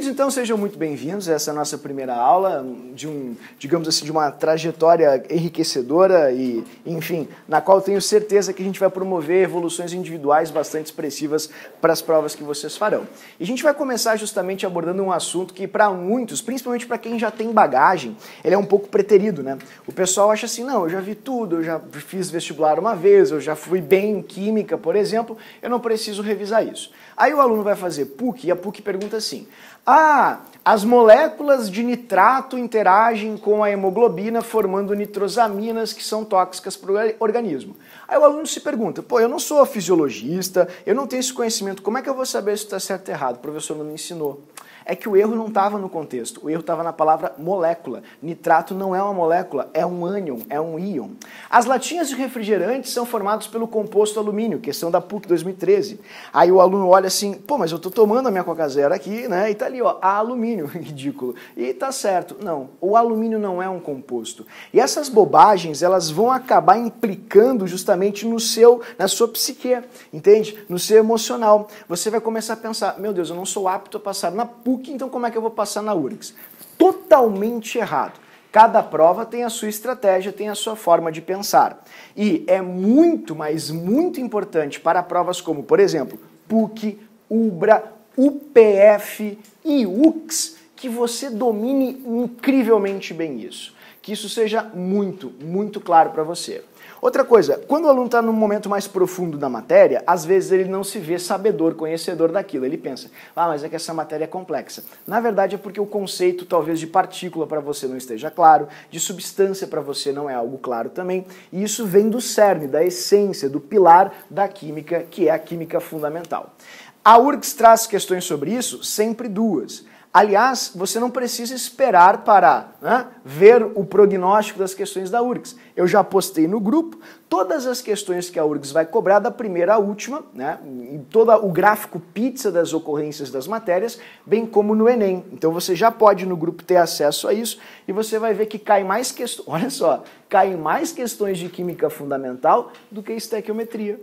Queridos, então sejam muito bem-vindos. Essa é a nossa primeira aula de um, digamos assim, de uma trajetória enriquecedora e, enfim, na qual tenho certeza que a gente vai promover evoluções individuais bastante expressivas para as provas que vocês farão. E a gente vai começar justamente abordando um assunto que para muitos, principalmente para quem já tem bagagem, ele é um pouco preterido, né? O pessoal acha assim: "Não, eu já vi tudo, eu já fiz vestibular uma vez, eu já fui bem em química, por exemplo, eu não preciso revisar isso". Aí o aluno vai fazer PUC e a PUC pergunta assim: ah, as moléculas de nitrato interagem com a hemoglobina formando nitrosaminas que são tóxicas para o organismo. Aí o aluno se pergunta: pô, eu não sou fisiologista, eu não tenho esse conhecimento, como é que eu vou saber se está certo ou errado? O professor não me ensinou é que o erro não estava no contexto, o erro estava na palavra molécula. Nitrato não é uma molécula, é um ânion, é um íon. As latinhas de refrigerantes são formadas pelo composto alumínio, questão da PUC 2013. Aí o aluno olha assim, pô, mas eu estou tomando a minha Coca Zero aqui, né? E tá ali, ó, alumínio, ridículo. E tá certo. Não, o alumínio não é um composto. E essas bobagens, elas vão acabar implicando justamente no seu, na sua psique, entende? No seu emocional. Você vai começar a pensar, meu Deus, eu não sou apto a passar na PUC então como é que eu vou passar na URGS? Totalmente errado. Cada prova tem a sua estratégia, tem a sua forma de pensar. E é muito, mas muito importante para provas como, por exemplo, PUC, UBRA, UPF e UX, que você domine incrivelmente bem isso. Que isso seja muito, muito claro para você. Outra coisa, quando o aluno está num momento mais profundo da matéria, às vezes ele não se vê sabedor, conhecedor daquilo. Ele pensa, ah, mas é que essa matéria é complexa. Na verdade, é porque o conceito, talvez, de partícula para você não esteja claro, de substância para você não é algo claro também. E isso vem do cerne, da essência, do pilar da química, que é a química fundamental. A URGS traz questões sobre isso, sempre duas. Aliás, você não precisa esperar para né, ver o prognóstico das questões da URGS. Eu já postei no grupo todas as questões que a URGS vai cobrar, da primeira à última, né, todo o gráfico pizza das ocorrências das matérias, bem como no Enem. Então você já pode no grupo ter acesso a isso e você vai ver que cai mais questões. Olha só, caem mais questões de química fundamental do que estequiometria.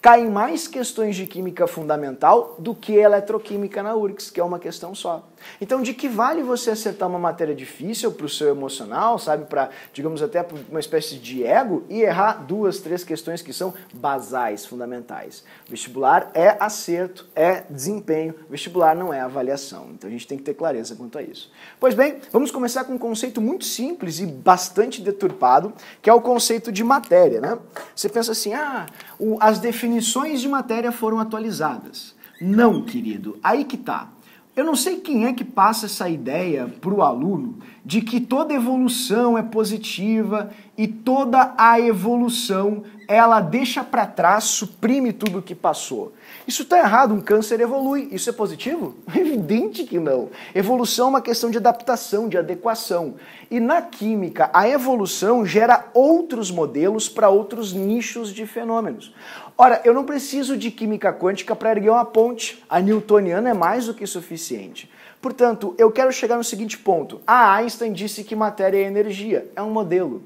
Caem mais questões de química fundamental do que eletroquímica na URGS, que é uma questão só. Então, de que vale você acertar uma matéria difícil para o seu emocional, sabe, para, digamos, até uma espécie de ego e errar duas, três questões que são basais, fundamentais? Vestibular é acerto, é desempenho, vestibular não é avaliação. Então, a gente tem que ter clareza quanto a isso. Pois bem, vamos começar com um conceito muito simples e bastante deturpado, que é o conceito de matéria, né? Você pensa assim, ah, o, as definições de matéria foram atualizadas. Não, querido, aí que tá. Eu não sei quem é que passa essa ideia para o aluno de que toda evolução é positiva e toda a evolução ela deixa para trás, suprime tudo o que passou. Isso está errado, um câncer evolui. Isso é positivo? Evidente que não. Evolução é uma questão de adaptação, de adequação. E na química, a evolução gera outros modelos para outros nichos de fenômenos. Ora, eu não preciso de química quântica para erguer uma ponte. A newtoniana é mais do que suficiente. Portanto, eu quero chegar no seguinte ponto. A ah, Einstein disse que matéria é energia, é um modelo.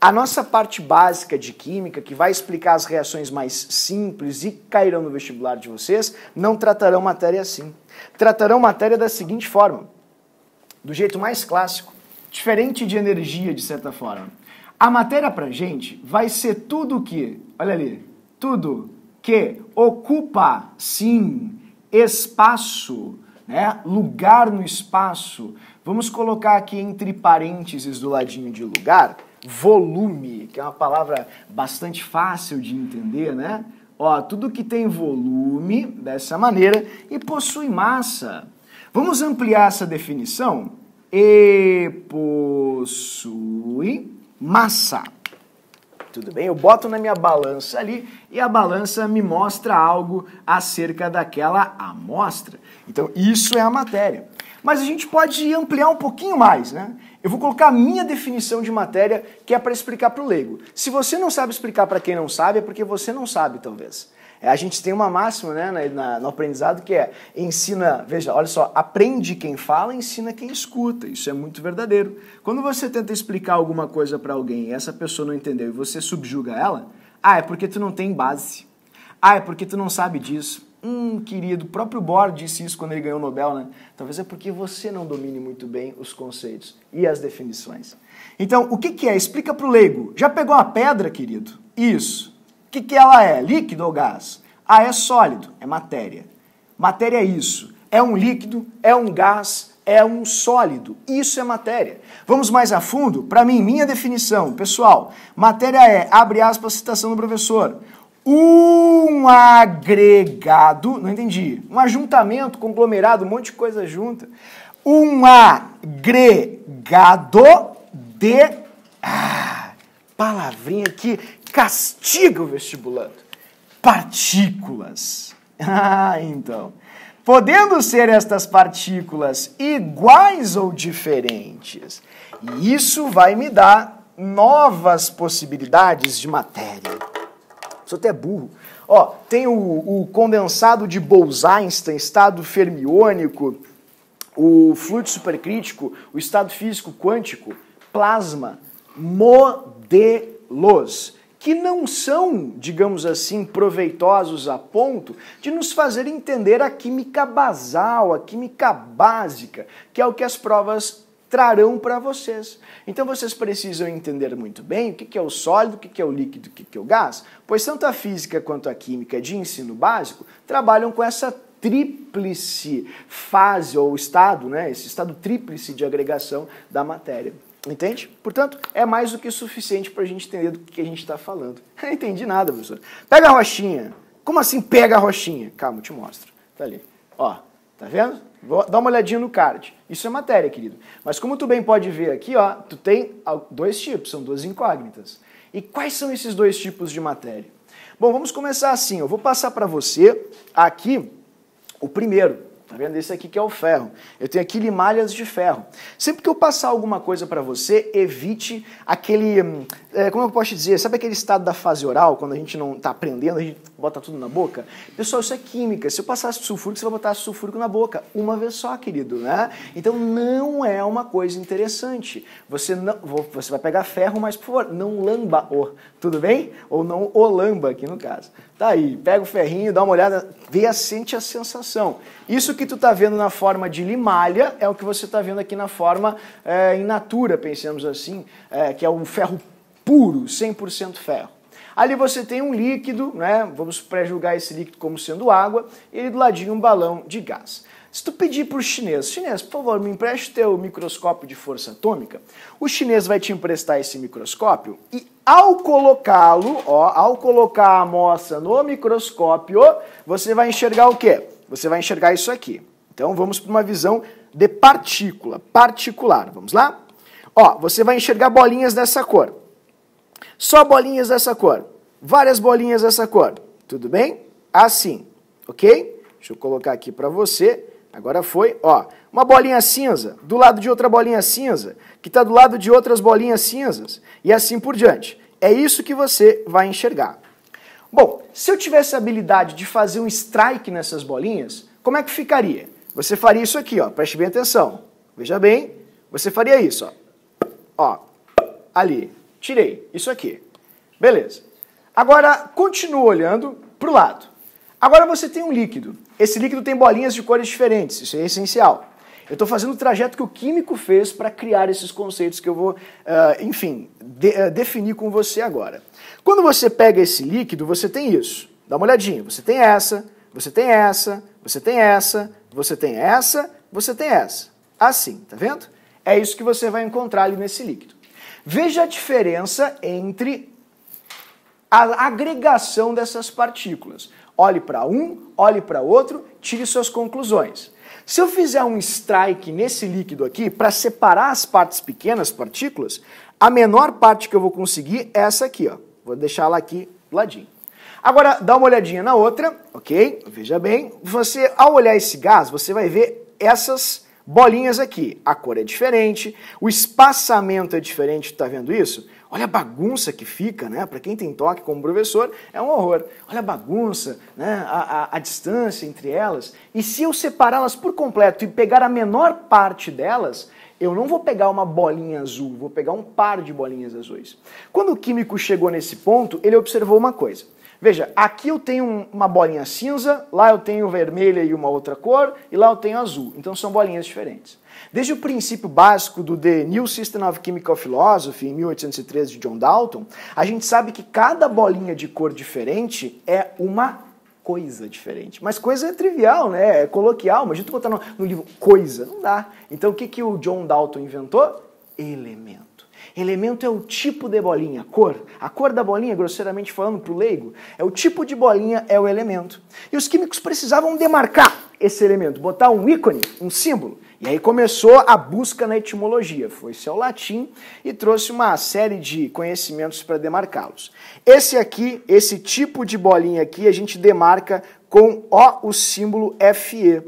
A nossa parte básica de química, que vai explicar as reações mais simples e cairão no vestibular de vocês, não tratarão matéria assim. Tratarão matéria da seguinte forma, do jeito mais clássico, diferente de energia, de certa forma. A matéria pra gente vai ser tudo o que, olha ali, tudo que ocupa, sim, espaço, né? lugar no espaço. Vamos colocar aqui entre parênteses do ladinho de lugar, volume, que é uma palavra bastante fácil de entender, né? Ó, tudo que tem volume, dessa maneira, e possui massa. Vamos ampliar essa definição? E possui massa tudo bem? Eu boto na minha balança ali e a balança me mostra algo acerca daquela amostra. Então, isso é a matéria. Mas a gente pode ampliar um pouquinho mais, né? Eu vou colocar a minha definição de matéria, que é para explicar para o leigo. Se você não sabe explicar para quem não sabe, é porque você não sabe, talvez. É, a gente tem uma máxima né, na, no aprendizado que é ensina, veja, olha só, aprende quem fala, ensina quem escuta. Isso é muito verdadeiro. Quando você tenta explicar alguma coisa para alguém e essa pessoa não entendeu e você subjuga ela, ah, é porque tu não tem base. Ah, é porque tu não sabe disso. Hum, querido, o próprio Bohr disse isso quando ele ganhou o Nobel, né? Talvez é porque você não domine muito bem os conceitos e as definições. Então, o que, que é? Explica para o leigo. Já pegou a pedra, querido? Isso. O que, que ela é? Líquido ou gás? Ah, é sólido, é matéria. Matéria é isso. É um líquido, é um gás, é um sólido. Isso é matéria. Vamos mais a fundo? Para mim, minha definição, pessoal, matéria é, abre aspas, citação do professor, um agregado, não entendi, um ajuntamento, conglomerado, um monte de coisa junta, um agregado de. Ah, palavrinha que castiga o vestibulando. Partículas. Ah, então. Podendo ser estas partículas iguais ou diferentes. isso vai me dar novas possibilidades de matéria. Sou até burro. Ó, tem o, o condensado de Bose-Einstein, estado fermiônico, o fluido supercrítico, o estado físico quântico, plasma, modelos que não são, digamos assim, proveitosos a ponto de nos fazer entender a química basal, a química básica, que é o que as provas trarão para vocês. Então vocês precisam entender muito bem o que é o sólido, o que é o líquido, o que é o gás, pois tanto a física quanto a química de ensino básico trabalham com essa tríplice fase ou estado, né? esse estado tríplice de agregação da matéria. Entende? Portanto, é mais do que suficiente para a gente entender do que a gente está falando. Não entendi nada, professor. Pega a rochinha. Como assim pega a rochinha? Calma, eu te mostro. Tá ali. Ó, tá vendo? Vou dar uma olhadinha no card. Isso é matéria, querido. Mas como tu bem pode ver aqui, ó, tu tem dois tipos, são duas incógnitas. E quais são esses dois tipos de matéria? Bom, vamos começar assim. Eu vou passar para você aqui o primeiro, Tá vendo? Esse aqui que é o ferro. Eu tenho aqui limalhas de ferro. Sempre que eu passar alguma coisa para você, evite aquele. Hum, é, como eu posso dizer? Sabe aquele estado da fase oral, quando a gente não está aprendendo, a gente bota tudo na boca? Pessoal, isso é química. Se eu passar sulfúrico, você vai botar sulfúrico na boca. Uma vez só, querido, né? Então não é uma coisa interessante. Você, não, você vai pegar ferro, mas por favor, não lamba-o. Tudo bem? Ou não o lamba aqui no caso. Tá aí, pega o ferrinho, dá uma olhada, vê, sente a sensação. Isso que tu tá vendo na forma de limalha é o que você tá vendo aqui na forma é, in natura, pensemos assim, é, que é um ferro puro, 100% ferro. Ali você tem um líquido, né? Vamos pré-julgar esse líquido como sendo água, e do ladinho um balão de gás. Se tu pedir para o chinês, chinês, por favor, me empreste teu microscópio de força atômica, o chinês vai te emprestar esse microscópio e ao colocá-lo, ó, ao colocar a amostra no microscópio, você vai enxergar o quê? Você vai enxergar isso aqui. Então vamos para uma visão de partícula, particular. Vamos lá? Ó, você vai enxergar bolinhas dessa cor. Só bolinhas dessa cor. Várias bolinhas dessa cor. Tudo bem? Assim, ok? Deixa eu colocar aqui para você Agora foi, ó, uma bolinha cinza do lado de outra bolinha cinza, que está do lado de outras bolinhas cinzas, e assim por diante. É isso que você vai enxergar. Bom, se eu tivesse a habilidade de fazer um strike nessas bolinhas, como é que ficaria? Você faria isso aqui, ó, preste bem atenção. Veja bem, você faria isso, ó. Ó, ali. Tirei, isso aqui. Beleza. Agora, continua olhando para o lado. Agora você tem um líquido. Esse líquido tem bolinhas de cores diferentes, isso é essencial. Eu estou fazendo o trajeto que o químico fez para criar esses conceitos que eu vou, uh, enfim, de, uh, definir com você agora. Quando você pega esse líquido, você tem isso. Dá uma olhadinha. Você tem essa, você tem essa, você tem essa, você tem essa, você tem essa. Assim, tá vendo? É isso que você vai encontrar ali nesse líquido. Veja a diferença entre a agregação dessas partículas. Olhe para um, olhe para outro, tire suas conclusões. Se eu fizer um strike nesse líquido aqui, para separar as partes pequenas, partículas, a menor parte que eu vou conseguir é essa aqui, ó. Vou deixar ela aqui do ladinho. Agora, dá uma olhadinha na outra, ok? Veja bem. Você, ao olhar esse gás, você vai ver essas bolinhas aqui. A cor é diferente, o espaçamento é diferente, tá vendo isso? Olha a bagunça que fica, né? Para quem tem toque como professor, é um horror. Olha a bagunça, né? A, a, a distância entre elas. E se eu separá-las por completo e pegar a menor parte delas, eu não vou pegar uma bolinha azul, vou pegar um par de bolinhas azuis. Quando o químico chegou nesse ponto, ele observou uma coisa. Veja, aqui eu tenho uma bolinha cinza, lá eu tenho vermelha e uma outra cor, e lá eu tenho azul. Então são bolinhas diferentes. Desde o princípio básico do The New System of Chemical Philosophy, em 1813, de John Dalton, a gente sabe que cada bolinha de cor diferente é uma coisa diferente. Mas coisa é trivial, né? É coloquial, mas a gente botar no, no livro coisa, não dá. Então o que, que o John Dalton inventou? Elemento. Elemento é o tipo de bolinha, cor. A cor da bolinha, grosseiramente falando para o leigo, é o tipo de bolinha, é o elemento. E os químicos precisavam demarcar esse elemento, botar um ícone, um símbolo. E aí começou a busca na etimologia. Foi-se ao latim e trouxe uma série de conhecimentos para demarcá-los. Esse aqui, esse tipo de bolinha aqui, a gente demarca com O, o símbolo Fe.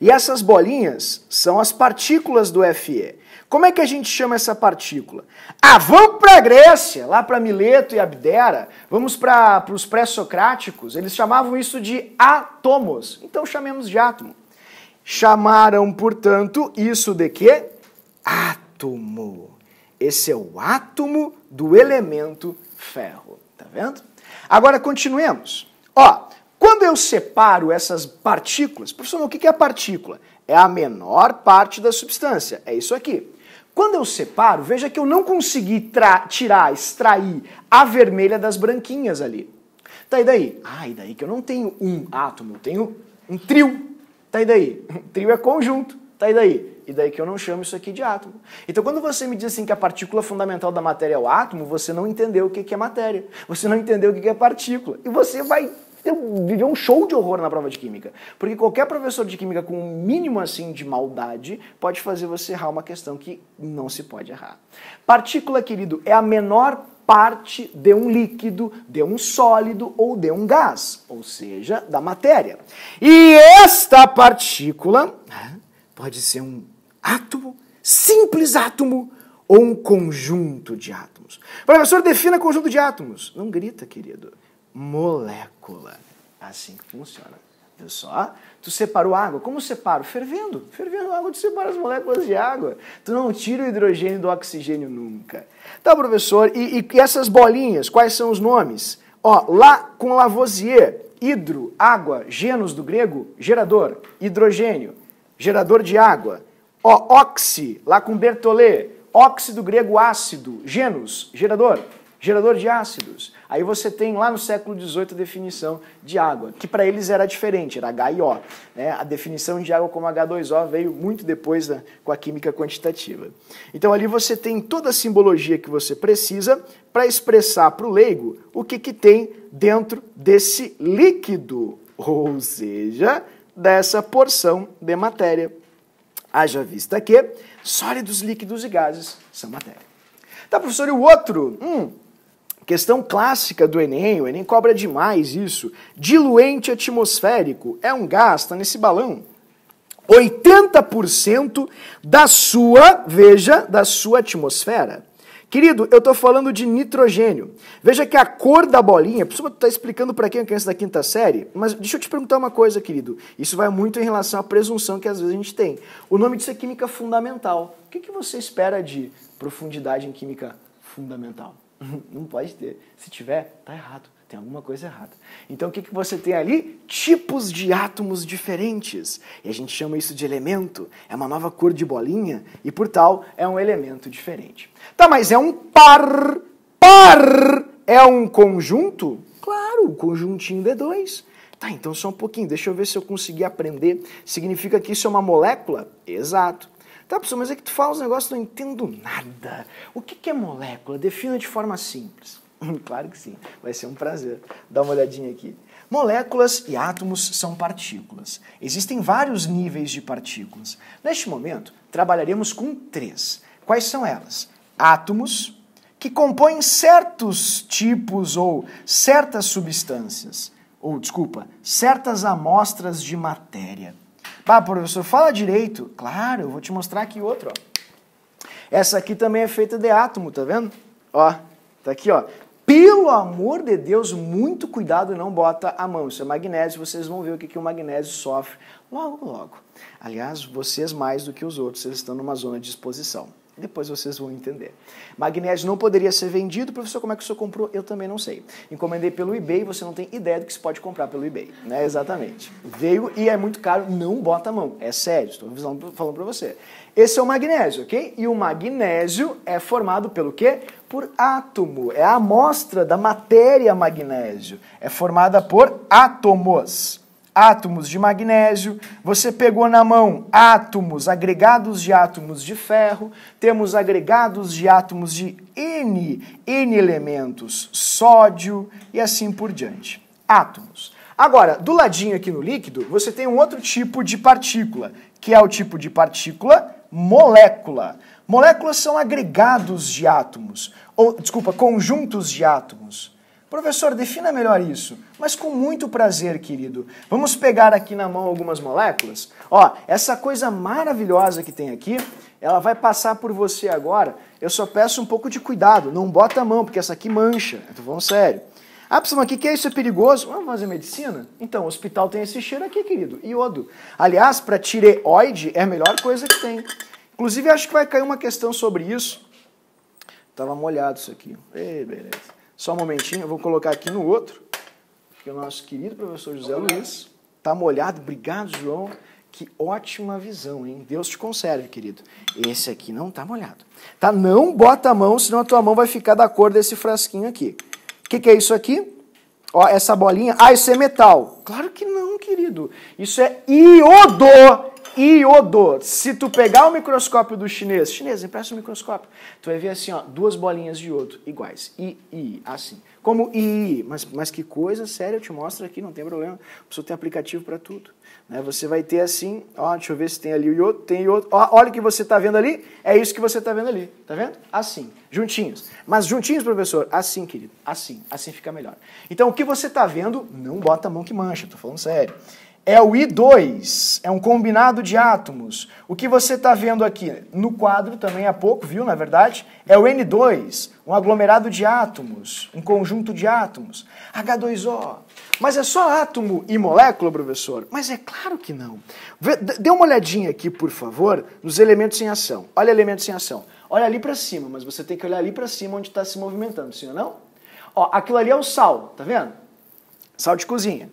E essas bolinhas são as partículas do Fe. Como é que a gente chama essa partícula? Ah, vamos para a Grécia, lá para Mileto e Abdera, vamos para os pré-socráticos, eles chamavam isso de átomos, então chamemos de átomo. Chamaram, portanto, isso de quê? Átomo. Esse é o átomo do elemento ferro, tá vendo? Agora continuemos. Ó, quando eu separo essas partículas, professor, o que é partícula? É a menor parte da substância, é isso aqui. Quando eu separo, veja que eu não consegui tirar, extrair a vermelha das branquinhas ali. Tá, e daí? Ah, e daí que eu não tenho um átomo, eu tenho um trio. Tá, e daí? Um trio é conjunto. Tá, e daí? E daí que eu não chamo isso aqui de átomo. Então, quando você me diz assim que a partícula fundamental da matéria é o átomo, você não entendeu o que é matéria. Você não entendeu o que é partícula. E você vai ter, viver um show de horror na prova de química. Porque qualquer professor de química com um mínimo assim de maldade pode fazer você errar uma questão que não se pode errar. Partícula, querido, é a menor parte de um líquido, de um sólido ou de um gás, ou seja, da matéria. E esta partícula pode ser um átomo, simples átomo ou um conjunto de átomos. Professor, defina conjunto de átomos. Não grita, querido molécula. Assim que funciona. Viu só? Tu separou água. Como separo? Fervendo. Fervendo água, tu separa as moléculas de água. Tu não tira o hidrogênio do oxigênio nunca. Tá, professor? E, e, e essas bolinhas, quais são os nomes? Ó, lá com Lavoisier, hidro, água, genos do grego, gerador, hidrogênio, gerador de água. Ó, oxi, lá com Bertollet, óxido grego ácido, genos, gerador, gerador de ácidos. Aí você tem lá no século XVIII a definição de água, que para eles era diferente, era HIO. Né? A definição de água como H2O veio muito depois da, com a química quantitativa. Então ali você tem toda a simbologia que você precisa para expressar para o leigo o que, que tem dentro desse líquido, ou seja, dessa porção de matéria. Haja vista que sólidos, líquidos e gases são matéria. Tá, professor, e o outro? Hum, Questão clássica do Enem, o Enem cobra demais isso. Diluente atmosférico é um gás, está nesse balão. 80% da sua, veja, da sua atmosfera. Querido, eu estou falando de nitrogênio. Veja que a cor da bolinha, preciso estar tá explicando para quem é criança da quinta série, mas deixa eu te perguntar uma coisa, querido. Isso vai muito em relação à presunção que às vezes a gente tem. O nome disso é química fundamental. O que, que você espera de profundidade em química fundamental? Não pode ter. Se tiver, tá errado. Tem alguma coisa errada. Então o que, que você tem ali? Tipos de átomos diferentes. E a gente chama isso de elemento. É uma nova cor de bolinha e, por tal, é um elemento diferente. Tá, mas é um par. Par é um conjunto? Claro, o conjuntinho de dois. Tá, então só um pouquinho, deixa eu ver se eu consegui aprender. Significa que isso é uma molécula? Exato. Tá, pessoal, mas é que tu fala os negócios, não entendo nada. O que, que é molécula? Defina de forma simples. claro que sim, vai ser um prazer. Dá uma olhadinha aqui. Moléculas e átomos são partículas. Existem vários níveis de partículas. Neste momento, trabalharemos com três. Quais são elas? Átomos, que compõem certos tipos ou certas substâncias, ou desculpa, certas amostras de matéria. Ah, professor, fala direito. Claro, eu vou te mostrar aqui outro, ó. Essa aqui também é feita de átomo, tá vendo? Ó, tá aqui, ó. Pelo amor de Deus, muito cuidado, não bota a mão. Isso é magnésio, vocês vão ver o que, que o magnésio sofre logo, logo. Aliás, vocês mais do que os outros, vocês estão numa zona de exposição. Depois vocês vão entender. Magnésio não poderia ser vendido. Professor, como é que o senhor comprou? Eu também não sei. Encomendei pelo eBay, você não tem ideia do que se pode comprar pelo eBay. Né? Exatamente. Veio e é muito caro, não bota a mão. É sério, estou falando para você. Esse é o magnésio, ok? E o magnésio é formado pelo quê? Por átomo. É a amostra da matéria magnésio. É formada por átomos átomos de magnésio, você pegou na mão átomos, agregados de átomos de ferro, temos agregados de átomos de N, N elementos, sódio e assim por diante. Átomos. Agora, do ladinho aqui no líquido, você tem um outro tipo de partícula, que é o tipo de partícula molécula. Moléculas são agregados de átomos, ou desculpa, conjuntos de átomos. Professor, defina melhor isso. Mas com muito prazer, querido. Vamos pegar aqui na mão algumas moléculas? Ó, essa coisa maravilhosa que tem aqui, ela vai passar por você agora. Eu só peço um pouco de cuidado, não bota a mão, porque essa aqui mancha. tô falando sério. Ah, pessoal, o que é isso? É perigoso? Vamos fazer medicina? Então, o hospital tem esse cheiro aqui, querido, iodo. Aliás, para tireoide é a melhor coisa que tem. Inclusive, acho que vai cair uma questão sobre isso. Tava molhado isso aqui. Ei, beleza. Só um momentinho, eu vou colocar aqui no outro, que o nosso querido professor José Luiz está molhado. Obrigado, João. Que ótima visão, hein? Deus te conserve, querido. Esse aqui não está molhado. Tá? Não bota a mão, senão a tua mão vai ficar da cor desse frasquinho aqui. O que, que é isso aqui? Ó, essa bolinha. Ah, isso é metal. Claro que não, querido. Isso é iodo iodo. Se tu pegar o microscópio do chinês, chinês, empresta o um microscópio, tu vai ver assim, ó, duas bolinhas de iodo iguais. I, I, assim. Como I, I. Mas, mas que coisa séria, eu te mostro aqui, não tem problema. Pessoal tem aplicativo para tudo. Né? Você vai ter assim, ó, deixa eu ver se tem ali o iodo, tem iodo. Ó, olha o que você está vendo ali, é isso que você está vendo ali. Tá vendo? Assim, juntinhos. Mas juntinhos, professor, assim, querido, assim, assim fica melhor. Então, o que você está vendo, não bota a mão que mancha, tô falando sério é o I2, é um combinado de átomos. O que você está vendo aqui no quadro também há pouco, viu, na verdade, é o N2, um aglomerado de átomos, um conjunto de átomos. H2O. Mas é só átomo e molécula, professor? Mas é claro que não. Dê uma olhadinha aqui, por favor, nos elementos em ação. Olha elementos em ação. Olha ali para cima, mas você tem que olhar ali para cima onde está se movimentando, sim ou não? Ó, aquilo ali é o sal, tá vendo? Sal de cozinha.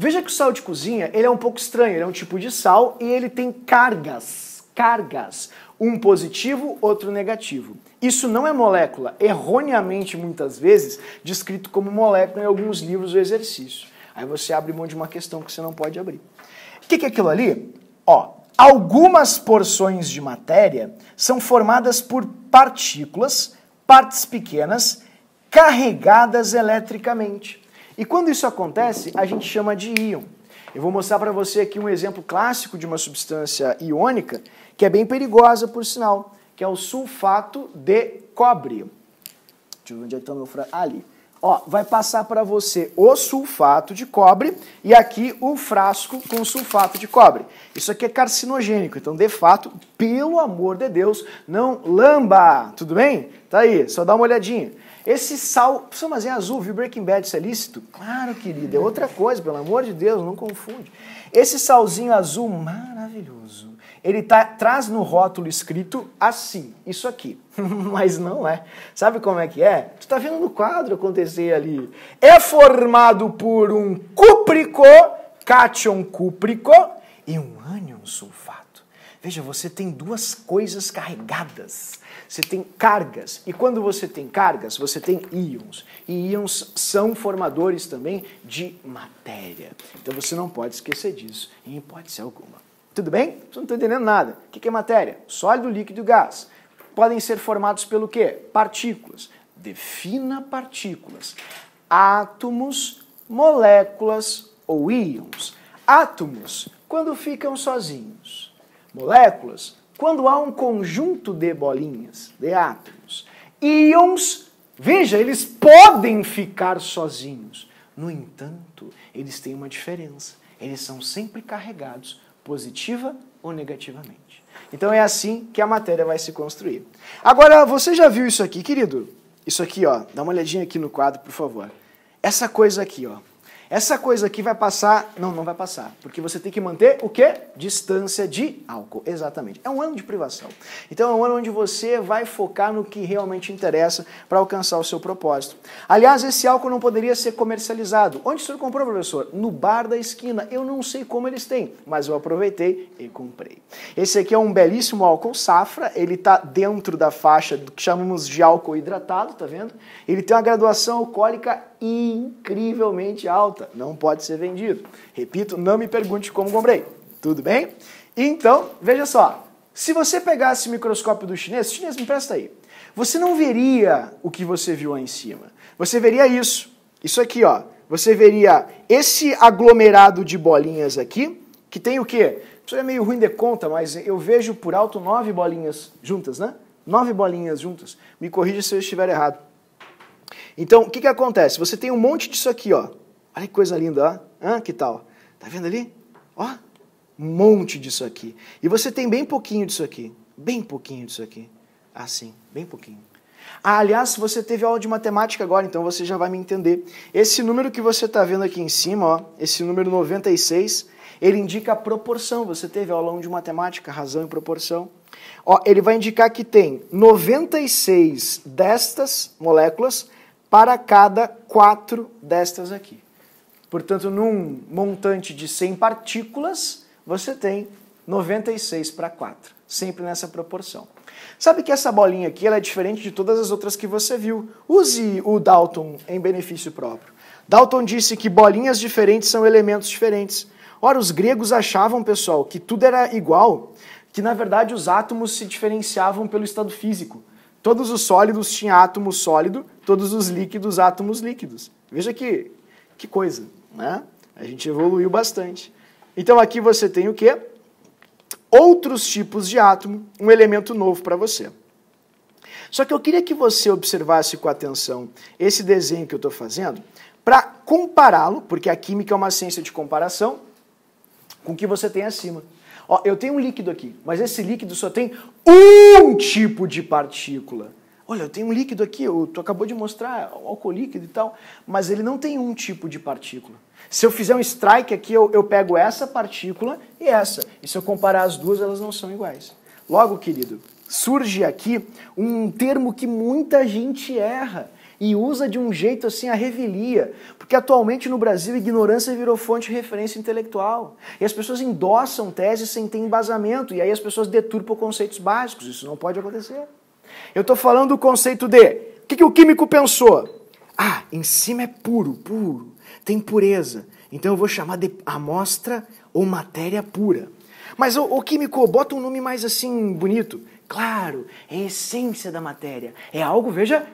Veja que o sal de cozinha, ele é um pouco estranho, ele é um tipo de sal e ele tem cargas, cargas, um positivo, outro negativo. Isso não é molécula, erroneamente muitas vezes descrito como molécula em alguns livros ou exercício. Aí você abre mão de uma questão que você não pode abrir. O que, que é aquilo ali? Ó, algumas porções de matéria são formadas por partículas, partes pequenas, carregadas eletricamente. E quando isso acontece, a gente chama de íon. Eu vou mostrar para você aqui um exemplo clássico de uma substância iônica que é bem perigosa, por sinal, que é o sulfato de cobre. Deixa eu ver onde é que está meu fra... Ali. Ó, vai passar para você o sulfato de cobre e aqui o frasco com sulfato de cobre. Isso aqui é carcinogênico, então de fato, pelo amor de Deus, não lamba, tudo bem? Tá aí, só dá uma olhadinha. Esse sal. Professor, mas é azul, viu Breaking Bad, isso é lícito? Claro, querida. é outra coisa, pelo amor de Deus, não confunde. Esse salzinho azul maravilhoso, ele tá, traz no rótulo escrito assim, isso aqui. mas não é. Sabe como é que é? Tu tá vendo no quadro acontecer ali. É formado por um cúprico, cátion cúprico e um ânion sulfato. Veja, você tem duas coisas carregadas você tem cargas. E quando você tem cargas, você tem íons. E íons são formadores também de matéria. Então você não pode esquecer disso, em hipótese alguma. Tudo bem? Você não está entendendo nada. O que é matéria? Sólido, líquido e gás. Podem ser formados pelo quê? Partículas. Defina partículas. Átomos, moléculas ou íons. Átomos, quando ficam sozinhos. Moléculas, quando há um conjunto de bolinhas, de átomos, íons, veja, eles podem ficar sozinhos. No entanto, eles têm uma diferença. Eles são sempre carregados, positiva ou negativamente. Então é assim que a matéria vai se construir. Agora, você já viu isso aqui, querido? Isso aqui, ó, dá uma olhadinha aqui no quadro, por favor. Essa coisa aqui, ó. Essa coisa aqui vai passar? Não, não vai passar, porque você tem que manter o quê? Distância de álcool. Exatamente. É um ano de privação. Então é um ano onde você vai focar no que realmente interessa para alcançar o seu propósito. Aliás, esse álcool não poderia ser comercializado. Onde o senhor comprou, professor? No bar da esquina. Eu não sei como eles têm, mas eu aproveitei e comprei. Esse aqui é um belíssimo álcool safra, ele está dentro da faixa do que chamamos de álcool hidratado, tá vendo? Ele tem uma graduação alcoólica incrivelmente alta, não pode ser vendido. Repito, não me pergunte como comprei. Tudo bem? Então, veja só. Se você pegasse o microscópio do chinês, chinês, me presta aí. Você não veria o que você viu lá em cima. Você veria isso. Isso aqui, ó. Você veria esse aglomerado de bolinhas aqui, que tem o quê? Isso é meio ruim de conta, mas eu vejo por alto nove bolinhas juntas, né? Nove bolinhas juntas. Me corrija se eu estiver errado. Então, o que, que acontece? Você tem um monte disso aqui, ó. Olha que coisa linda, ó. Hã? Que tal? Tá vendo ali? Ó, um monte disso aqui. E você tem bem pouquinho disso aqui. Bem pouquinho disso aqui. Assim, bem pouquinho. Ah, aliás, você teve aula de matemática agora, então você já vai me entender. Esse número que você está vendo aqui em cima, ó, esse número 96, ele indica a proporção. Você teve aula 1 de matemática, razão e proporção. Ó, ele vai indicar que tem 96 destas moléculas para cada quatro destas aqui. Portanto, num montante de 100 partículas, você tem 96 para 4, sempre nessa proporção. Sabe que essa bolinha aqui ela é diferente de todas as outras que você viu. Use o Dalton em benefício próprio. Dalton disse que bolinhas diferentes são elementos diferentes. Ora, os gregos achavam, pessoal, que tudo era igual, que na verdade os átomos se diferenciavam pelo estado físico. Todos os sólidos tinham átomo sólido, todos os líquidos, átomos líquidos. Veja que, que coisa, né? A gente evoluiu bastante. Então aqui você tem o quê? Outros tipos de átomo, um elemento novo para você. Só que eu queria que você observasse com atenção esse desenho que eu estou fazendo para compará-lo, porque a química é uma ciência de comparação, com o que você tem acima. Ó, eu tenho um líquido aqui, mas esse líquido só tem um tipo de partícula. Olha, eu tenho um líquido aqui, eu, tu acabou de mostrar, álcool líquido e tal, mas ele não tem um tipo de partícula. Se eu fizer um strike aqui, eu, eu pego essa partícula e essa. E se eu comparar as duas, elas não são iguais. Logo, querido, surge aqui um termo que muita gente erra e usa de um jeito assim a revelia, porque atualmente no Brasil ignorância virou fonte de referência intelectual. E as pessoas endossam teses sem ter embasamento, e aí as pessoas deturpam conceitos básicos. Isso não pode acontecer. Eu estou falando do conceito de o que, que o químico pensou? Ah, em cima é puro, puro, tem pureza. Então eu vou chamar de amostra ou matéria pura. Mas o, o químico, bota um nome mais assim bonito. Claro, é a essência da matéria. É algo, veja,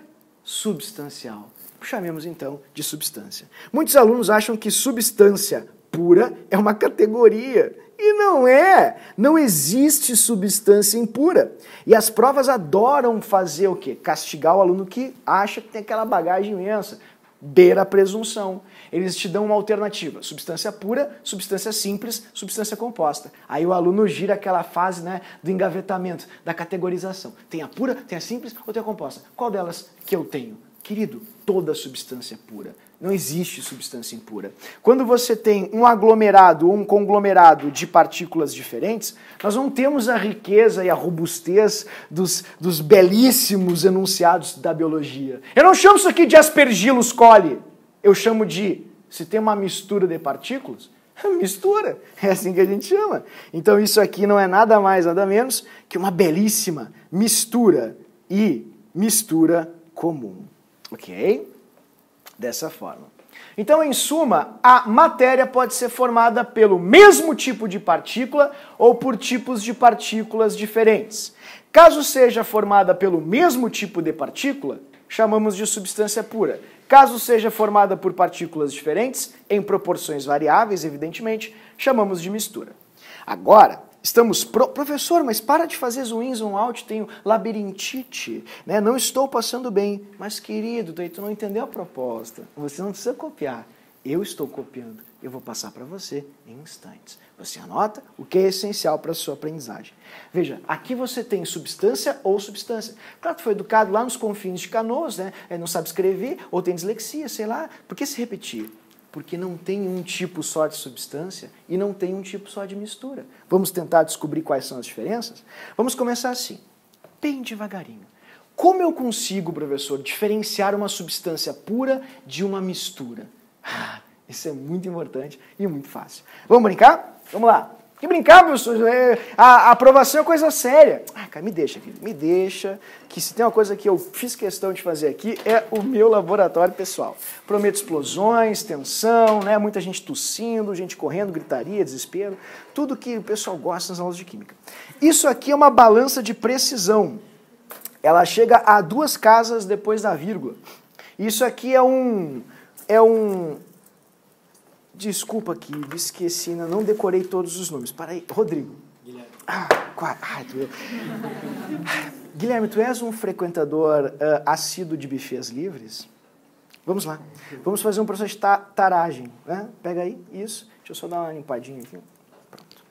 substancial. Chamemos então de substância. Muitos alunos acham que substância pura é uma categoria. E não é! Não existe substância impura. E as provas adoram fazer o quê? Castigar o aluno que acha que tem aquela bagagem imensa. Beira a presunção eles te dão uma alternativa: substância pura, substância simples, substância composta. Aí o aluno gira aquela fase né, do engavetamento, da categorização. Tem a pura, tem a simples ou tem a composta? Qual delas que eu tenho? Querido, toda substância pura. Não existe substância impura. Quando você tem um aglomerado ou um conglomerado de partículas diferentes, nós não temos a riqueza e a robustez dos, dos belíssimos enunciados da biologia. Eu não chamo isso aqui de aspergilos coli. Eu chamo de, se tem uma mistura de partículas, mistura, é assim que a gente chama. Então isso aqui não é nada mais, nada menos que uma belíssima mistura e mistura comum, ok? Dessa forma. Então, em suma, a matéria pode ser formada pelo mesmo tipo de partícula ou por tipos de partículas diferentes. Caso seja formada pelo mesmo tipo de partícula, chamamos de substância pura. Caso seja formada por partículas diferentes, em proporções variáveis, evidentemente, chamamos de mistura. Agora, Estamos, pro... professor, mas para de fazer zoom-in, zoom-out, tenho labirintite, né? não estou passando bem. Mas, querido, tu não entendeu a proposta. Você não precisa copiar. Eu estou copiando eu vou passar para você em instantes. Você anota o que é essencial para a sua aprendizagem. Veja, aqui você tem substância ou substância. Claro, tu foi educado lá nos confins de Canoas, né? É, não sabe escrever, ou tem dislexia, sei lá. Por que se repetir? Porque não tem um tipo só de substância e não tem um tipo só de mistura. Vamos tentar descobrir quais são as diferenças? Vamos começar assim, bem devagarinho. Como eu consigo, professor, diferenciar uma substância pura de uma mistura? Ah, isso é muito importante e muito fácil. Vamos brincar? Vamos lá. Que brincar, meus é, a, a aprovação é coisa séria. Ah, cara, me deixa, filho, me deixa. Que se tem uma coisa que eu fiz questão de fazer aqui é o meu laboratório pessoal. Prometo explosões, tensão, né? Muita gente tossindo, gente correndo, gritaria, desespero. Tudo que o pessoal gosta nas aulas de química. Isso aqui é uma balança de precisão. Ela chega a duas casas depois da vírgula. Isso aqui é um. É um Desculpa, me esqueci, ainda não decorei todos os nomes. Para aí, Rodrigo. Guilherme. Ah, Ai, tu... Guilherme, tu és um frequentador uh, assíduo de bufês livres? Vamos lá. Vamos fazer um processo de ta taragem. Né? Pega aí, isso. Deixa eu só dar uma limpadinha aqui. Pronto.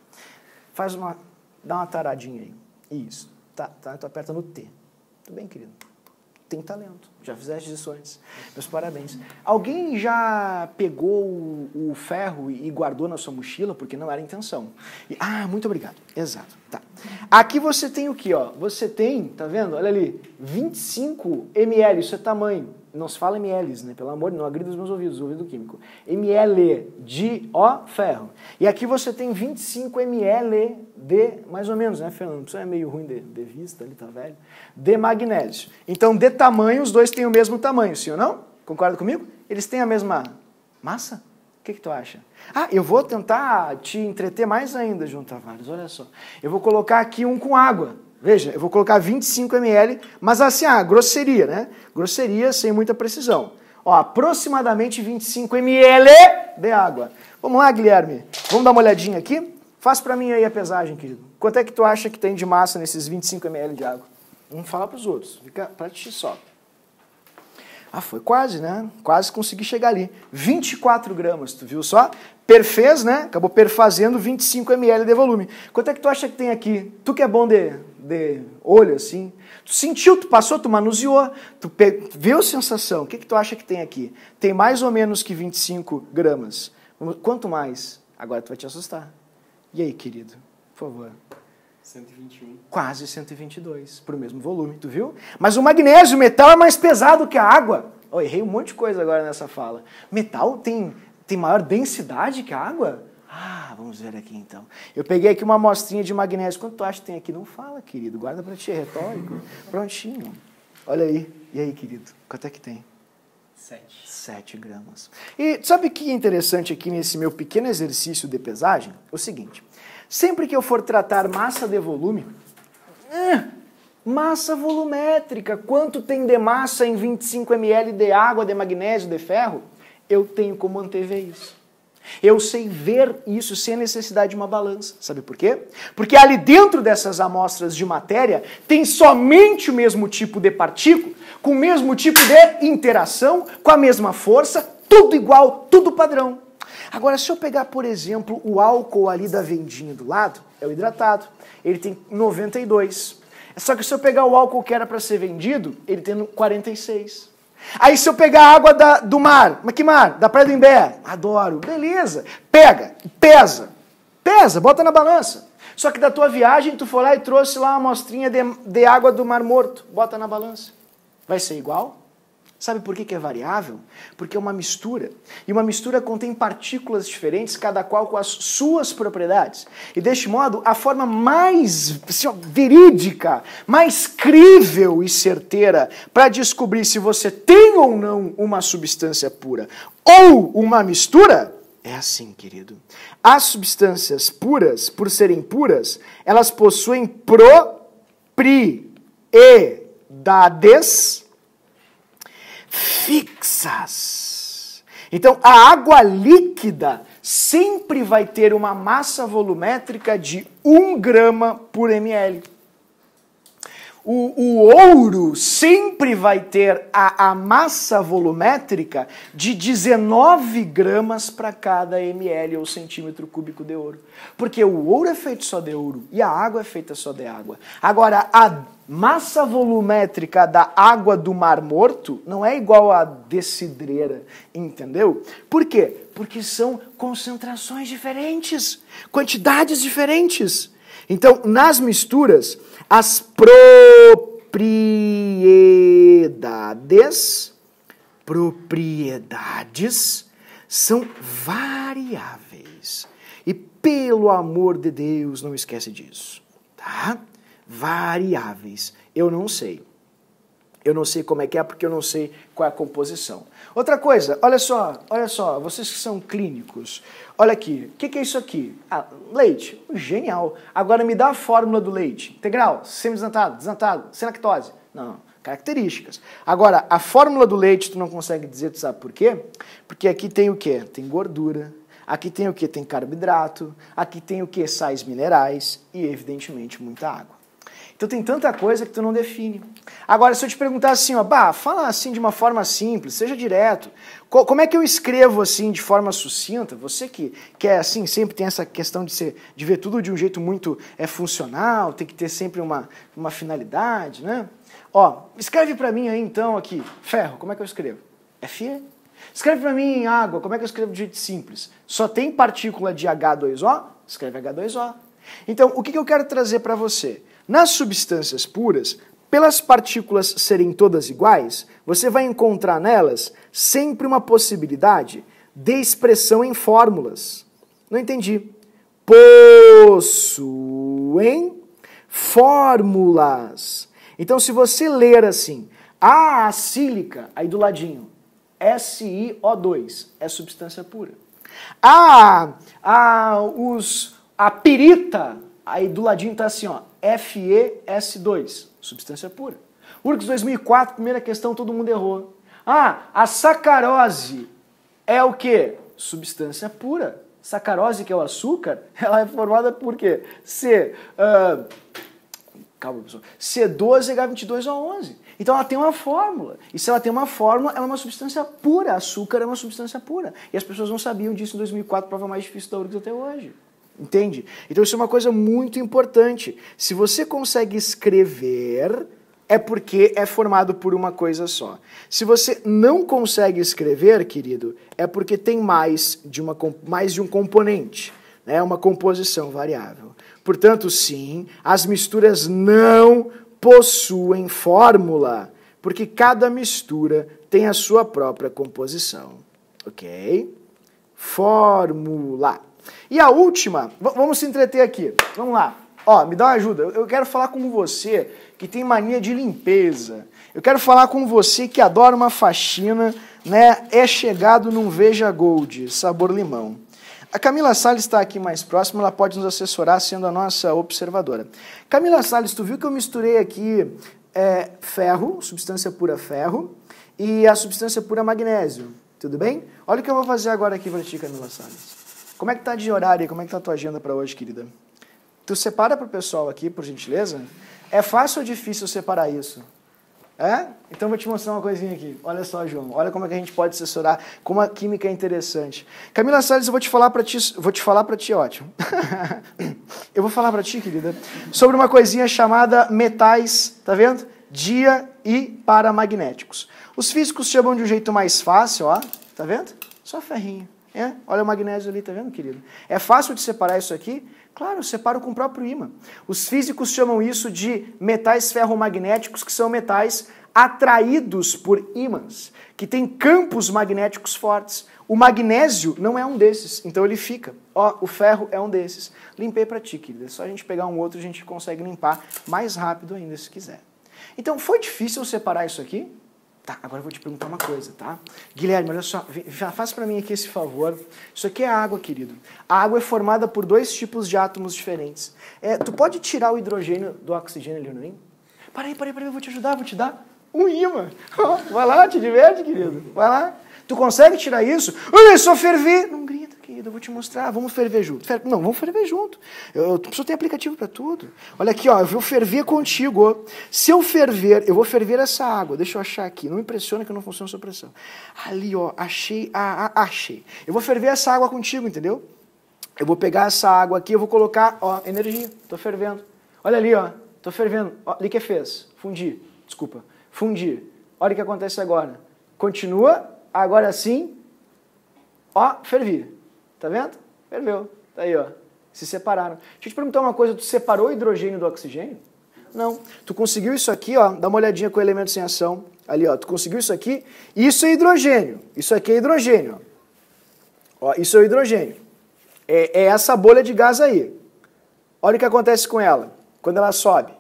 Faz uma... Dá uma taradinha aí. Isso. Tá, tá, tu aperta no T. Tudo bem, querido? tem talento. Já fizeste isso antes. Meus parabéns. Alguém já pegou o, o ferro e guardou na sua mochila porque não era intenção? E, ah, muito obrigado. Exato. Tá. Aqui você tem o que, ó? Você tem, tá vendo? Olha ali, 25 ml, isso é tamanho. Não se fala ml, né? Pelo amor de não agrida os meus ouvidos, ouvido químico. ml de O ferro. E aqui você tem 25 ml de, mais ou menos, né, Fernando? Isso é meio ruim de, de vista, ele tá velho. De magnésio. Então, de tamanho, os dois têm o mesmo tamanho, sim ou não? Concorda comigo? Eles têm a mesma massa? O que, que tu acha? Ah, eu vou tentar te entreter mais ainda, João vários Olha só. Eu vou colocar aqui um com água. Veja, eu vou colocar 25 ml, mas assim, ah, grosseria, né? Grosseria sem muita precisão. Ó, aproximadamente 25 ml de água. Vamos lá, Guilherme. Vamos dar uma olhadinha aqui? Faz para mim aí a pesagem, querido. Quanto é que tu acha que tem de massa nesses 25 ml de água? Vamos falar para os outros. Fica para ti só. Ah, foi quase, né? Quase consegui chegar ali. 24 gramas, tu viu só? perfez, né? Acabou perfazendo 25 ml de volume. Quanto é que tu acha que tem aqui? Tu que é bom de, de olho, assim. Tu sentiu, tu passou, tu manuseou, tu pe... viu a sensação. O que, que tu acha que tem aqui? Tem mais ou menos que 25 gramas. Quanto mais? Agora tu vai te assustar. E aí, querido? Por favor. 121. Quase 122, para o mesmo volume, tu viu? Mas o magnésio, o metal, é mais pesado que a água. Eu errei um monte de coisa agora nessa fala. Metal tem tem maior densidade que a água? Ah, vamos ver aqui então. Eu peguei aqui uma amostrinha de magnésio. Quanto tu acha que tem aqui? Não fala, querido. Guarda para ti, é retórico. Prontinho. Olha aí. E aí, querido? Quanto é que tem? Sete. Sete gramas. E sabe o que é interessante aqui nesse meu pequeno exercício de pesagem? o seguinte. Sempre que eu for tratar massa de volume... Eh, massa volumétrica. Quanto tem de massa em 25 ml de água, de magnésio, de ferro? Eu tenho como antever isso. Eu sei ver isso sem a necessidade de uma balança. Sabe por quê? Porque ali dentro dessas amostras de matéria tem somente o mesmo tipo de partícula, com o mesmo tipo de interação, com a mesma força, tudo igual, tudo padrão. Agora, se eu pegar, por exemplo, o álcool ali da vendinha do lado, é o hidratado, ele tem 92. Só que se eu pegar o álcool que era para ser vendido, ele tem 46. Aí se eu pegar a água da, do mar, mas que mar? Da Praia do Imbé. Adoro. Beleza. Pega, pesa. Pesa, bota na balança. Só que da tua viagem tu foi lá e trouxe lá uma amostrinha de, de água do Mar Morto. Bota na balança. Vai ser igual? Sabe por que, é variável? Porque é uma mistura. E uma mistura contém partículas diferentes, cada qual com as suas propriedades. E deste modo, a forma mais assim, ó, verídica, mais crível e certeira para descobrir se você tem ou não uma substância pura ou uma mistura é assim, querido. As substâncias puras, por serem puras, elas possuem propriedades fixas. Então, a água líquida sempre vai ter uma massa volumétrica de 1 grama por ml. O, o, ouro sempre vai ter a, a massa volumétrica de 19 gramas para cada ml ou centímetro cúbico de ouro. Porque o ouro é feito só de ouro e a água é feita só de água. Agora, a massa volumétrica da água do Mar Morto não é igual à cidreira, entendeu? Por quê? Porque são concentrações diferentes, quantidades diferentes. Então, nas misturas as propriedades, propriedades são variáveis. E pelo amor de Deus, não esquece disso, tá? Variáveis. Eu não sei. Eu não sei como é que é porque eu não sei qual é a composição. Outra coisa, olha só, olha só, vocês que são clínicos, olha aqui, o que, que, é isso aqui? Ah, leite, genial. Agora me dá a fórmula do leite. Integral, semi-desnatado, desnatado, sem lactose. Não, características. Agora, a fórmula do leite tu não consegue dizer, tu sabe por quê? Porque aqui tem o quê? Tem gordura, aqui tem o quê? Tem carboidrato, aqui tem o quê? Sais minerais e, evidentemente, muita água. Então tem tanta coisa que tu não define. Agora, se eu te perguntar assim, ó, bah, fala assim de uma forma simples, seja direto. Co como é que eu escrevo assim de forma sucinta? Você que quer é assim, sempre tem essa questão de ser, de ver tudo de um jeito muito é funcional, tem que ter sempre uma, uma finalidade, né? Ó, escreve para mim aí então aqui, ferro, como é que eu escrevo? FE? Escreve para mim em água, como é que eu escrevo de jeito simples? Só tem partícula de H2O? Escreve H2O. Então, o que, que eu quero trazer para você? Nas substâncias puras, pelas partículas serem todas iguais, você vai encontrar nelas sempre uma possibilidade de expressão em fórmulas. Não entendi. Possuem fórmulas. Então, se você ler assim, a sílica, aí do ladinho, SiO2 é substância pura. A a os, a pirita, aí do ladinho tá assim, ó, FeS2, substância pura. URCS 2004, primeira questão, todo mundo errou. Ah, a sacarose é o quê? Substância pura. Sacarose, que é o açúcar, ela é formada por quê? C... Uh, calma, pessoal. C12H22O11. É então ela tem uma fórmula. E se ela tem uma fórmula, ela é uma substância pura. Açúcar é uma substância pura. E as pessoas não sabiam disso em 2004, prova mais difícil da URGS até hoje. Entende? Então isso é uma coisa muito importante. Se você consegue escrever, é porque é formado por uma coisa só. Se você não consegue escrever, querido, é porque tem mais de, uma, mais de um componente, né? uma composição variável. Portanto, sim, as misturas não possuem fórmula, porque cada mistura tem a sua própria composição. Ok? Fórmula. E a última, vamos se entreter aqui. Vamos lá. Ó, me dá uma ajuda. Eu quero falar com você que tem mania de limpeza. Eu quero falar com você que adora uma faxina, né? É chegado num Veja Gold, sabor limão. A Camila Salles está aqui mais próxima, ela pode nos assessorar sendo a nossa observadora. Camila Salles, tu viu que eu misturei aqui é, ferro, substância pura ferro, e a substância pura magnésio, tudo bem? Olha o que eu vou fazer agora aqui para ti, Camila Salles. Como é que tá de horário? Como é que tá a tua agenda para hoje, querida? Tu separa pro pessoal aqui, por gentileza? É fácil ou difícil separar isso? É? Então vou te mostrar uma coisinha aqui. Olha só, João. Olha como é que a gente pode assessorar, como a química é interessante. Camila Salles, eu vou te falar para ti, vou te falar para ti, é ótimo. eu vou falar para ti, querida, sobre uma coisinha chamada metais, tá vendo? Dia e paramagnéticos. Os físicos chamam de um jeito mais fácil, ó, tá vendo? Só ferrinho. É, olha o magnésio ali, tá vendo, querido? É fácil de separar isso aqui? Claro, eu separo com o próprio ímã. Os físicos chamam isso de metais ferromagnéticos, que são metais atraídos por ímãs, que têm campos magnéticos fortes. O magnésio não é um desses, então ele fica. Ó, o ferro é um desses. Limpei para ti, querida. É só a gente pegar um outro, a gente consegue limpar mais rápido ainda, se quiser. Então, foi difícil separar isso aqui? Tá, agora eu vou te perguntar uma coisa, tá? Guilherme, olha só, faz para mim aqui esse favor. Isso aqui é água, querido. A água é formada por dois tipos de átomos diferentes. É, tu pode tirar o hidrogênio do oxigênio ali no meio? Peraí, peraí, peraí, eu vou te ajudar, vou te dar um ímã. Vai lá, te diverte, querido. Vai lá. Tu consegue tirar isso? Ui, só ferver. Não grita querido, eu vou te mostrar, vamos ferver junto. Fer... Não, vamos ferver junto. Eu, eu preciso ter aplicativo para tudo. Olha aqui, ó, eu vou ferver contigo. Se eu ferver, eu vou ferver essa água. Deixa eu achar aqui. Não me impressiona que não funciona a sua pressão. Ali, ó, achei, a, a, achei. Eu vou ferver essa água contigo, entendeu? Eu vou pegar essa água aqui, eu vou colocar, ó, energia. Tô fervendo. Olha ali, ó, tô fervendo. Ó, ali que fez. Fundi. Desculpa. Fundi. Olha o que acontece agora. Continua, agora sim, ó, fervi. Tá vendo? Perdeu. Tá aí, ó. Se separaram. Deixa eu te perguntar uma coisa, tu separou o hidrogênio do oxigênio? Não. Tu conseguiu isso aqui, ó, dá uma olhadinha com o elemento sem ação. Ali, ó, tu conseguiu isso aqui? Isso é hidrogênio. Isso aqui é hidrogênio, ó. ó isso é o hidrogênio. É, é essa bolha de gás aí. Olha o que acontece com ela quando ela sobe.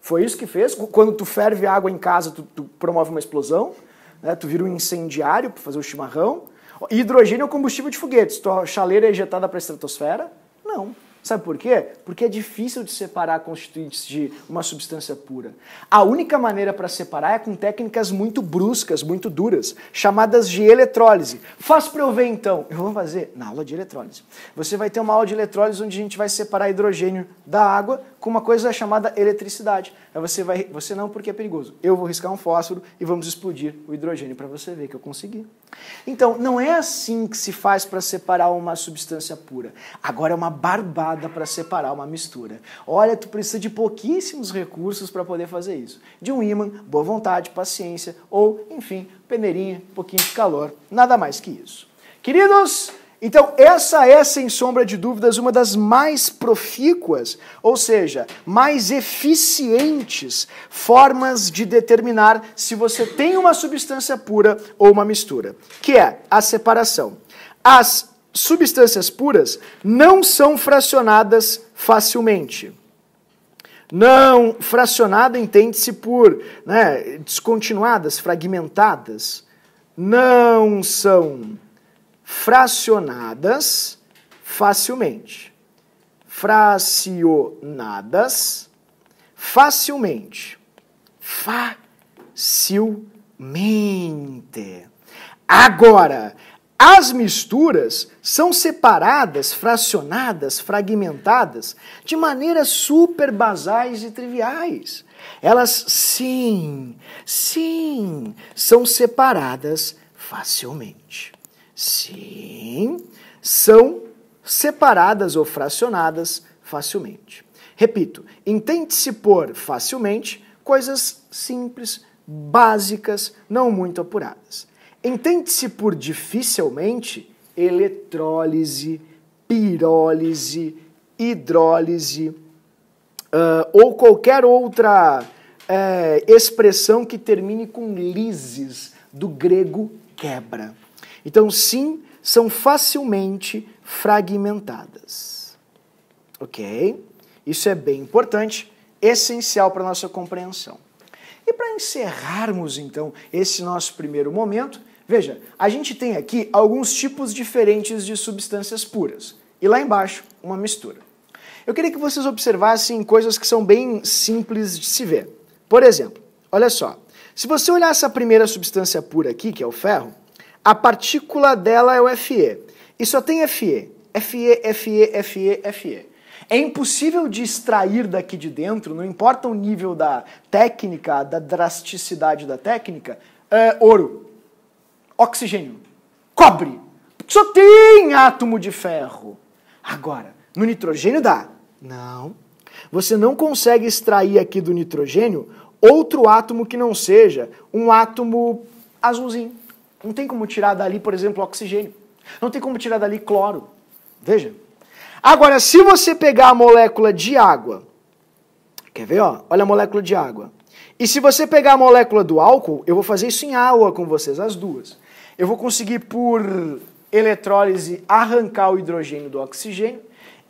Foi isso que fez? Quando tu ferve água em casa, tu, tu promove uma explosão, né? tu vira um incendiário para fazer o chimarrão, Hidrogênio é o combustível de foguetes. Tua chaleira é ejetada para a estratosfera? Não. Sabe por quê? Porque é difícil de separar constituintes de uma substância pura. A única maneira para separar é com técnicas muito bruscas, muito duras, chamadas de eletrólise. Faz para eu ver então. Eu vou fazer na aula de eletrólise. Você vai ter uma aula de eletrólise onde a gente vai separar hidrogênio da água com uma coisa chamada eletricidade. Aí você vai, você não, porque é perigoso. Eu vou riscar um fósforo e vamos explodir o hidrogênio para você ver que eu consegui. Então, não é assim que se faz para separar uma substância pura. Agora é uma barbada para separar uma mistura. Olha, tu precisa de pouquíssimos recursos para poder fazer isso. De um ímã, boa vontade, paciência ou, enfim, peneirinha, pouquinho de calor, nada mais que isso. Queridos, então, essa é, sem sombra de dúvidas, uma das mais profícuas, ou seja, mais eficientes formas de determinar se você tem uma substância pura ou uma mistura, que é a separação. As substâncias puras não são fracionadas facilmente. Não, fracionada entende-se por né, descontinuadas, fragmentadas. Não são fracionadas facilmente. Fracionadas facilmente. Facilmente. Agora, as misturas são separadas, fracionadas, fragmentadas de maneiras super basais e triviais. Elas sim, sim, são separadas facilmente. Sim, são separadas ou fracionadas facilmente. Repito, entende-se por facilmente coisas simples, básicas, não muito apuradas. Entende-se por dificilmente eletrólise, pirólise, hidrólise uh, ou qualquer outra uh, expressão que termine com lises, do grego quebra. Então, sim, são facilmente fragmentadas. Ok? Isso é bem importante, essencial para a nossa compreensão. E para encerrarmos, então, esse nosso primeiro momento, veja, a gente tem aqui alguns tipos diferentes de substâncias puras. E lá embaixo, uma mistura. Eu queria que vocês observassem coisas que são bem simples de se ver. Por exemplo, olha só. Se você olhar essa primeira substância pura aqui, que é o ferro, a partícula dela é o Fe. E só tem Fe. Fe, Fe, Fe, Fe. É impossível de extrair daqui de dentro, não importa o nível da técnica, da drasticidade da técnica, é, ouro, oxigênio, cobre. Só tem átomo de ferro. Agora, no nitrogênio dá? Não. Você não consegue extrair aqui do nitrogênio outro átomo que não seja um átomo azulzinho. Não tem como tirar dali, por exemplo, oxigênio. Não tem como tirar dali cloro. Veja. Agora, se você pegar a molécula de água, quer ver? Ó? Olha a molécula de água. E se você pegar a molécula do álcool, eu vou fazer isso em aula com vocês, as duas. Eu vou conseguir, por eletrólise, arrancar o hidrogênio do oxigênio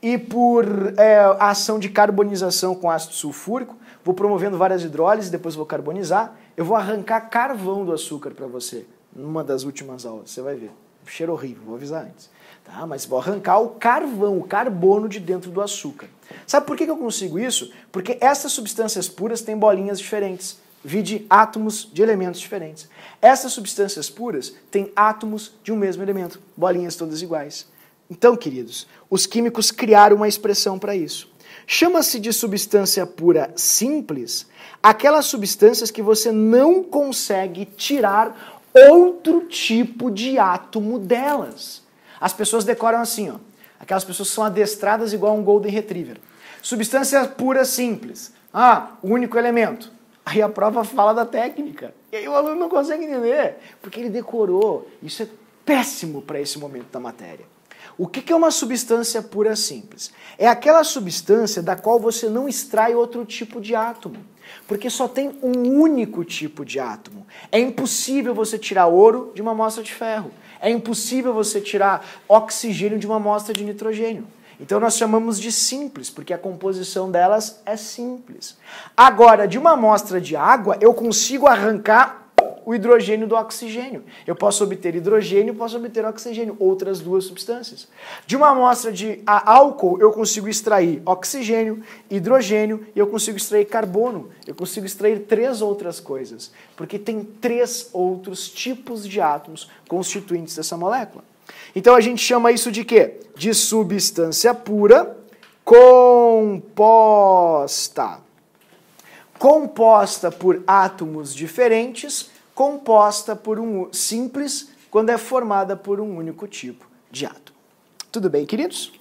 e por é, a ação de carbonização com ácido sulfúrico, vou promovendo várias hidrólises, depois vou carbonizar, eu vou arrancar carvão do açúcar para você numa das últimas aulas, você vai ver. Cheiro horrível, vou avisar antes. Tá? Mas vou arrancar o carvão, o carbono de dentro do açúcar. Sabe por que eu consigo isso? Porque essas substâncias puras têm bolinhas diferentes, vide átomos de elementos diferentes. Essas substâncias puras têm átomos de um mesmo elemento, bolinhas todas iguais. Então, queridos, os químicos criaram uma expressão para isso. Chama-se de substância pura simples aquelas substâncias que você não consegue tirar outro tipo de átomo delas. As pessoas decoram assim, ó. Aquelas pessoas são adestradas igual a um golden retriever. Substância pura simples. Ah, único elemento. Aí a prova fala da técnica. E aí o aluno não consegue entender, porque ele decorou. Isso é péssimo para esse momento da matéria. O que é uma substância pura simples? É aquela substância da qual você não extrai outro tipo de átomo. Porque só tem um único tipo de átomo. É impossível você tirar ouro de uma amostra de ferro. É impossível você tirar oxigênio de uma amostra de nitrogênio. Então nós chamamos de simples, porque a composição delas é simples. Agora, de uma amostra de água, eu consigo arrancar o hidrogênio do oxigênio. Eu posso obter hidrogênio, posso obter oxigênio, outras duas substâncias. De uma amostra de álcool, eu consigo extrair oxigênio, hidrogênio e eu consigo extrair carbono. Eu consigo extrair três outras coisas, porque tem três outros tipos de átomos constituintes dessa molécula. Então a gente chama isso de quê? De substância pura composta composta por átomos diferentes composta por um simples quando é formada por um único tipo de átomo. Tudo bem, queridos?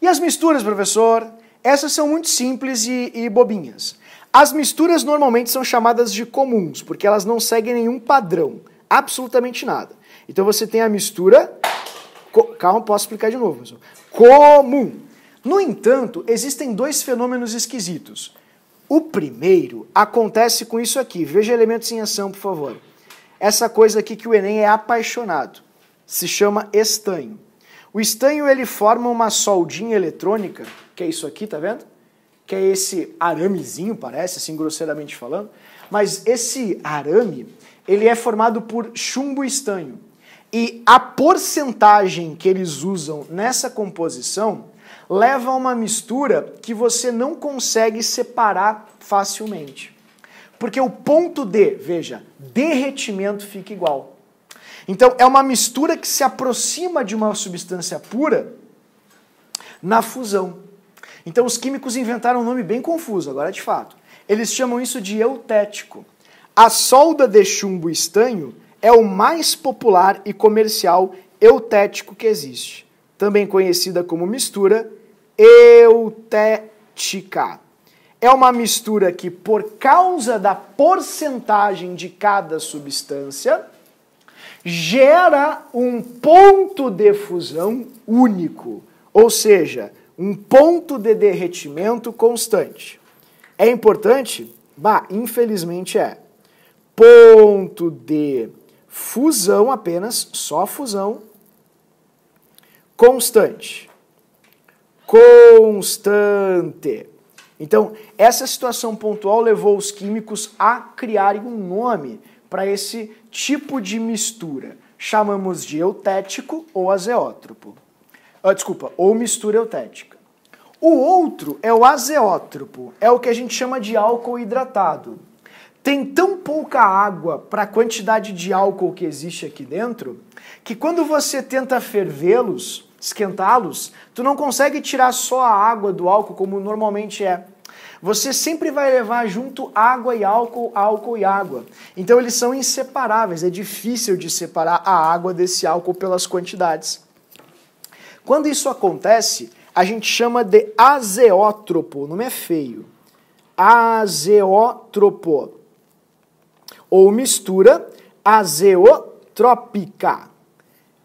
E as misturas, professor? Essas são muito simples e, e bobinhas. As misturas normalmente são chamadas de comuns, porque elas não seguem nenhum padrão, absolutamente nada. Então você tem a mistura. Calma, posso explicar de novo. Professor. Comum. No entanto, existem dois fenômenos esquisitos. O primeiro acontece com isso aqui. Veja elementos em ação, por favor essa coisa aqui que o Enem é apaixonado. Se chama estanho. O estanho ele forma uma soldinha eletrônica, que é isso aqui, tá vendo? Que é esse aramezinho, parece, assim grosseiramente falando. Mas esse arame, ele é formado por chumbo estanho. E a porcentagem que eles usam nessa composição leva a uma mistura que você não consegue separar facilmente. Porque o ponto de, veja, derretimento fica igual. Então, é uma mistura que se aproxima de uma substância pura na fusão. Então, os químicos inventaram um nome bem confuso, agora é de fato. Eles chamam isso de eutético. A solda de chumbo estanho é o mais popular e comercial eutético que existe, também conhecida como mistura eutética é uma mistura que, por causa da porcentagem de cada substância, gera um ponto de fusão único, ou seja, um ponto de derretimento constante. É importante? Bah, infelizmente é. Ponto de fusão apenas, só fusão constante. Constante. Então, essa situação pontual levou os químicos a criarem um nome para esse tipo de mistura. Chamamos de eutético ou azeótropo. Ah, desculpa, ou mistura eutética. O outro é o azeótropo, é o que a gente chama de álcool hidratado. Tem tão pouca água para a quantidade de álcool que existe aqui dentro que quando você tenta fervê-los, esquentá-los, tu não consegue tirar só a água do álcool como normalmente é. Você sempre vai levar junto água e álcool, álcool e água. Então eles são inseparáveis, é difícil de separar a água desse álcool pelas quantidades. Quando isso acontece, a gente chama de azeótropo, o nome é feio. Azeótropo. Ou mistura azeotrópica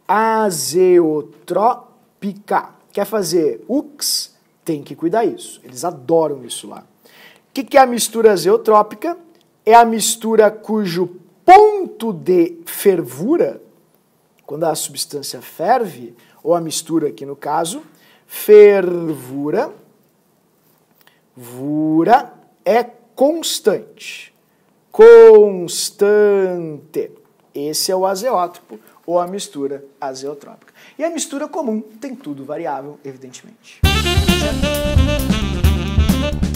azeotrópica. Quer fazer UX? Tem que cuidar isso. Eles adoram isso lá. O que, que é a mistura azeotrópica? É a mistura cujo ponto de fervura, quando a substância ferve, ou a mistura aqui no caso, fervura, vura é constante. Constante. Esse é o azeótropo ou a mistura azeotrópica. E a mistura comum tem tudo variável, evidentemente. Certo?